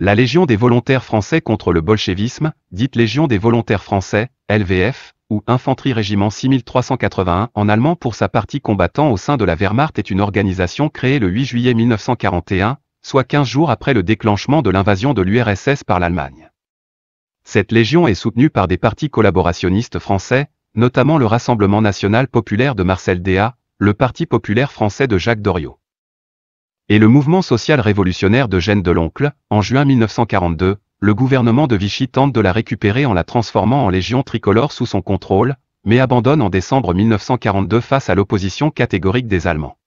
La Légion des volontaires français contre le bolchevisme, dite Légion des volontaires français, LVF, ou Infanterie Régiment 6381 en allemand pour sa partie combattant au sein de la Wehrmacht est une organisation créée le 8 juillet 1941, soit 15 jours après le déclenchement de l'invasion de l'URSS par l'Allemagne. Cette Légion est soutenue par des partis collaborationnistes français, notamment le Rassemblement national populaire de Marcel Déat, le Parti populaire français de Jacques Doriot et le mouvement social révolutionnaire de Gênes de l'Oncle, en juin 1942, le gouvernement de Vichy tente de la récupérer en la transformant en légion tricolore sous son contrôle, mais abandonne en décembre 1942 face à l'opposition catégorique des Allemands.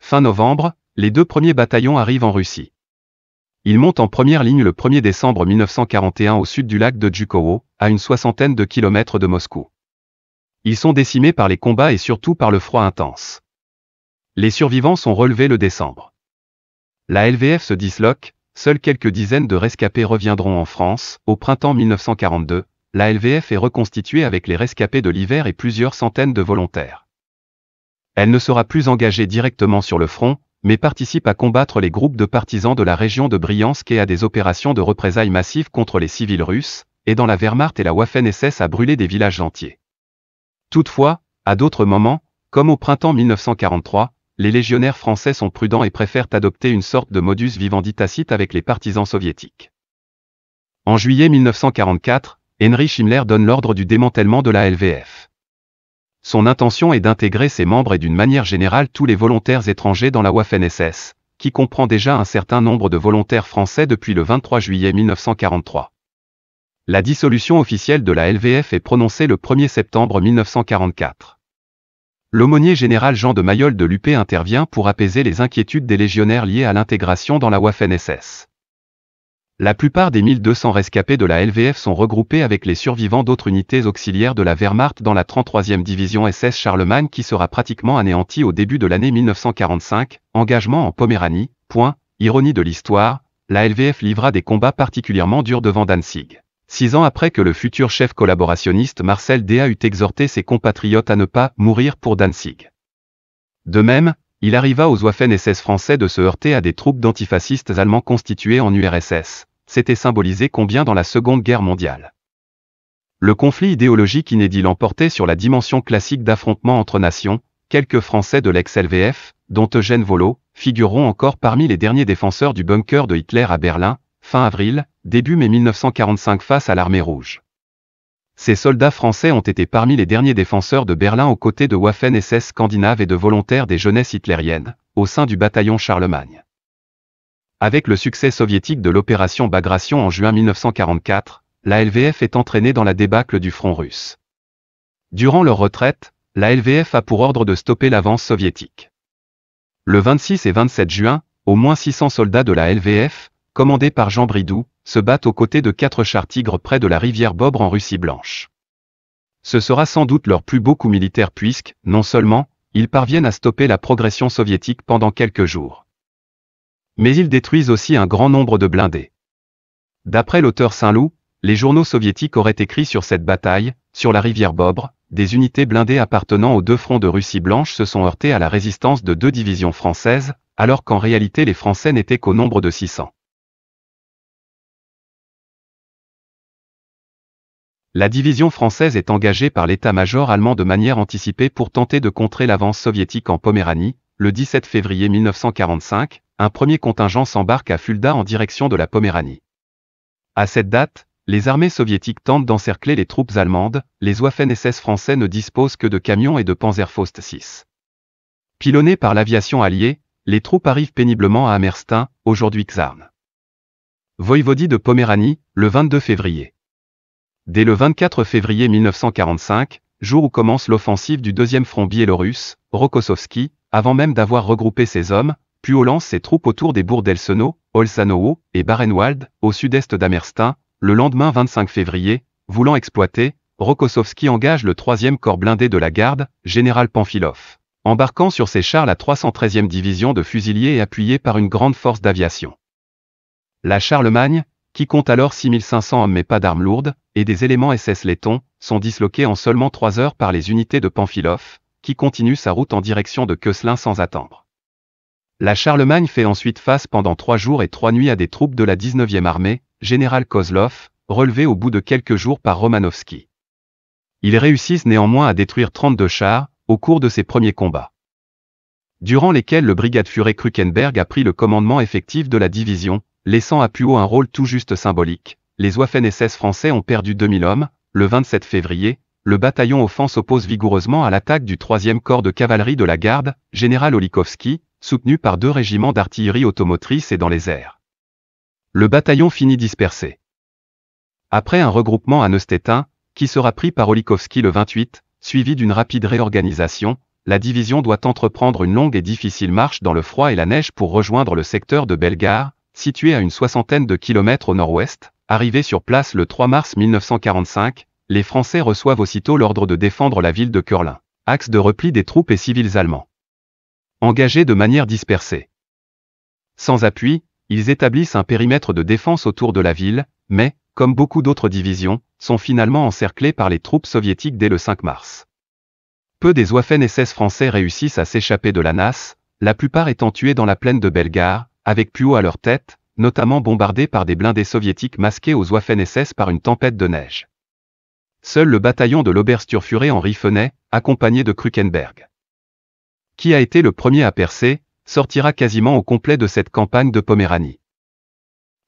Fin novembre, les deux premiers bataillons arrivent en Russie. Ils montent en première ligne le 1er décembre 1941 au sud du lac de Djukovo, à une soixantaine de kilomètres de Moscou. Ils sont décimés par les combats et surtout par le froid intense. Les survivants sont relevés le décembre. La LVF se disloque, seules quelques dizaines de rescapés reviendront en France. Au printemps 1942, la LVF est reconstituée avec les rescapés de l'hiver et plusieurs centaines de volontaires. Elle ne sera plus engagée directement sur le front, mais participe à combattre les groupes de partisans de la région de Briansk et à des opérations de représailles massives contre les civils russes, et dans la Wehrmacht et la Waffen-SS à brûler des villages entiers. Toutefois, à d'autres moments, comme au printemps 1943, les légionnaires français sont prudents et préfèrent adopter une sorte de modus vivendi tacite avec les partisans soviétiques. En juillet 1944, Heinrich Himmler donne l'ordre du démantèlement de la LVF. Son intention est d'intégrer ses membres et d'une manière générale tous les volontaires étrangers dans la Waffen-SS, qui comprend déjà un certain nombre de volontaires français depuis le 23 juillet 1943. La dissolution officielle de la LVF est prononcée le 1er septembre 1944. L'aumônier général Jean de Mayol de l'UP intervient pour apaiser les inquiétudes des légionnaires liées à l'intégration dans la Waffen-SS. La plupart des 1200 rescapés de la LVF sont regroupés avec les survivants d'autres unités auxiliaires de la Wehrmacht dans la 33e division SS Charlemagne qui sera pratiquement anéantie au début de l'année 1945, engagement en Poméranie, point, ironie de l'histoire, la LVF livra des combats particulièrement durs devant Danzig. Six ans après que le futur chef collaborationniste Marcel Déa eut exhorté ses compatriotes à ne pas mourir pour Danzig. De même, il arriva aux Waffen-SS français de se heurter à des troupes d'antifascistes allemands constituées en URSS. C'était symbolisé combien dans la Seconde Guerre mondiale. Le conflit idéologique inédit l'emportait sur la dimension classique d'affrontement entre nations, quelques Français de l'ex-LVF, dont Eugène Volo, figureront encore parmi les derniers défenseurs du bunker de Hitler à Berlin, fin avril, début mai 1945 face à l'armée rouge. Ces soldats français ont été parmi les derniers défenseurs de Berlin aux côtés de Waffen-SS scandinaves et de volontaires des jeunesses hitlériennes, au sein du bataillon Charlemagne. Avec le succès soviétique de l'opération Bagration en juin 1944, la LVF est entraînée dans la débâcle du front russe. Durant leur retraite, la LVF a pour ordre de stopper l'avance soviétique. Le 26 et 27 juin, au moins 600 soldats de la LVF, commandés par Jean Bridoux, se battent aux côtés de quatre chars tigres près de la rivière Bobre en Russie blanche. Ce sera sans doute leur plus beau coup militaire puisque, non seulement, ils parviennent à stopper la progression soviétique pendant quelques jours, mais ils détruisent aussi un grand nombre de blindés. D'après l'auteur Saint-Loup, les journaux soviétiques auraient écrit sur cette bataille, sur la rivière Bobre, des unités blindées appartenant aux deux fronts de Russie blanche se sont heurtées à la résistance de deux divisions françaises, alors qu'en réalité les Français n'étaient qu'au nombre de 600. La division française est engagée par l'état-major allemand de manière anticipée pour tenter de contrer l'avance soviétique en Poméranie. Le 17 février 1945, un premier contingent s'embarque à Fulda en direction de la Poméranie. À cette date, les armées soviétiques tentent d'encercler les troupes allemandes, les waffen français ne disposent que de camions et de Panzerfaust 6. Pilonnés par l'aviation alliée, les troupes arrivent péniblement à Amerstein, aujourd'hui Xarn. Voïvodie de Poméranie, le 22 février. Dès le 24 février 1945, jour où commence l'offensive du deuxième front biélorusse, Rokossovski, avant même d'avoir regroupé ses hommes, au lance ses troupes autour des bourgs d'Elseno, Olsanowo et Barenwald, au sud-est d'Amerstein. le lendemain 25 février, voulant exploiter, Rokossovski engage le 3e corps blindé de la garde, général Panfilov. Embarquant sur ses chars la 313e division de fusiliers et appuyée par une grande force d'aviation. La Charlemagne, qui compte alors 6500 hommes mais pas d'armes lourdes, et des éléments SS lettons, sont disloqués en seulement trois heures par les unités de Panfilov, qui continue sa route en direction de Köslin sans attendre. La Charlemagne fait ensuite face pendant trois jours et trois nuits à des troupes de la 19e armée, général Kozlov, relevées au bout de quelques jours par Romanovski. Ils réussissent néanmoins à détruire 32 chars, au cours de ces premiers combats durant lesquels le brigade Furet Krukenberg a pris le commandement effectif de la division, laissant à haut un rôle tout juste symbolique, les OAFNSS français ont perdu 2000 hommes, le 27 février, le bataillon offense s'oppose vigoureusement à l'attaque du 3e corps de cavalerie de la garde, général Olikowski, soutenu par deux régiments d'artillerie automotrice et dans les airs. Le bataillon finit dispersé. Après un regroupement à Neustetin, qui sera pris par Olikowski le 28, suivi d'une rapide réorganisation, la division doit entreprendre une longue et difficile marche dans le froid et la neige pour rejoindre le secteur de Bellegarde, situé à une soixantaine de kilomètres au nord-ouest, Arrivés sur place le 3 mars 1945, les Français reçoivent aussitôt l'ordre de défendre la ville de Curlin, axe de repli des troupes et civils allemands. Engagés de manière dispersée. Sans appui, ils établissent un périmètre de défense autour de la ville, mais, comme beaucoup d'autres divisions, sont finalement encerclés par les troupes soviétiques dès le 5 mars. Peu des Waffen-SS français réussissent à s'échapper de la NAS, la plupart étant tués dans la plaine de Belgare, avec haut à leur tête, notamment bombardé par des blindés soviétiques masqués aux Waffen-SS par une tempête de neige. Seul le bataillon de l'Obersturfuré en Fenet, accompagné de Krukenberg. Qui a été le premier à percer, sortira quasiment au complet de cette campagne de Poméranie.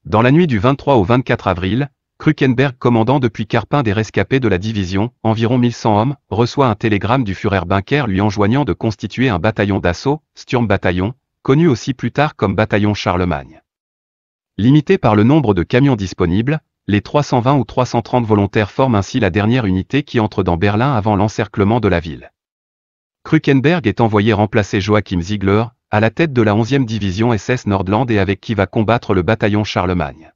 Dans la nuit du 23 au 24 avril, Krukenberg commandant depuis Carpin des rescapés de la division, environ 1100 hommes, reçoit un télégramme du Führer Bunker lui enjoignant de constituer un bataillon d'assaut, Bataillon, connu aussi plus tard comme bataillon Charlemagne. Limité par le nombre de camions disponibles, les 320 ou 330 volontaires forment ainsi la dernière unité qui entre dans Berlin avant l'encerclement de la ville. Krukenberg est envoyé remplacer Joachim Ziegler, à la tête de la 11e division SS Nordland et avec qui va combattre le bataillon Charlemagne.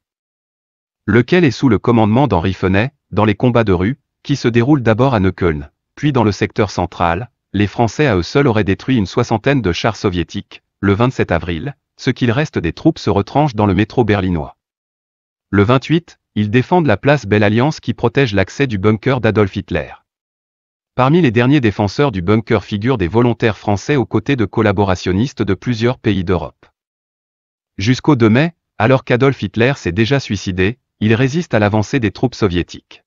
Lequel est sous le commandement d'Henri Fenet, dans les combats de rue, qui se déroulent d'abord à Neukölln, puis dans le secteur central, les Français à eux seuls auraient détruit une soixantaine de chars soviétiques, le 27 avril, ce qu'il reste des troupes se retranche dans le métro berlinois. Le 28, ils défendent la place Belle Alliance qui protège l'accès du bunker d'Adolf Hitler. Parmi les derniers défenseurs du bunker figurent des volontaires français aux côtés de collaborationnistes de plusieurs pays d'Europe. Jusqu'au 2 mai, alors qu'Adolf Hitler s'est déjà suicidé, il résiste à l'avancée des troupes soviétiques.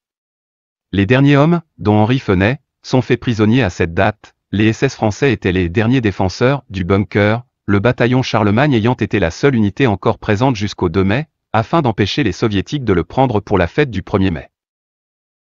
Les derniers hommes, dont Henri Fenet, sont faits prisonniers à cette date, les SS français étaient les derniers défenseurs du bunker, le bataillon Charlemagne ayant été la seule unité encore présente jusqu'au 2 mai, afin d'empêcher les soviétiques de le prendre pour la fête du 1er mai.